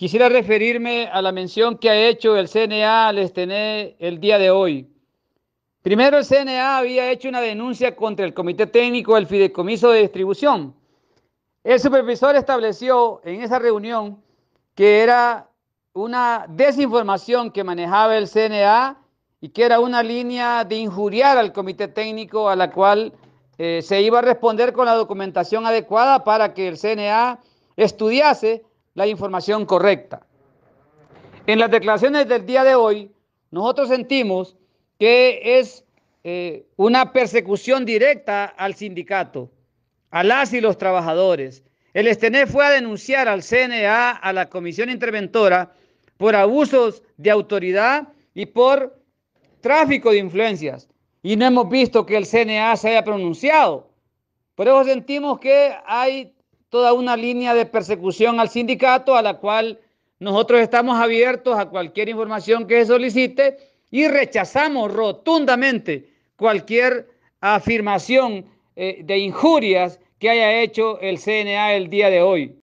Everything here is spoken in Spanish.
Quisiera referirme a la mención que ha hecho el CNA al el día de hoy. Primero, el CNA había hecho una denuncia contra el Comité Técnico del Fideicomiso de Distribución. El supervisor estableció en esa reunión que era una desinformación que manejaba el CNA y que era una línea de injuriar al comité técnico a la cual eh, se iba a responder con la documentación adecuada para que el CNA estudiase la información correcta. En las declaraciones del día de hoy, nosotros sentimos que es eh, una persecución directa al sindicato, a las y los trabajadores. El Estenet fue a denunciar al CNA, a la Comisión Interventora, por abusos de autoridad y por tráfico de influencias. Y no hemos visto que el CNA se haya pronunciado. Por eso sentimos que hay toda una línea de persecución al sindicato a la cual nosotros estamos abiertos a cualquier información que se solicite y rechazamos rotundamente cualquier afirmación eh, de injurias que haya hecho el CNA el día de hoy.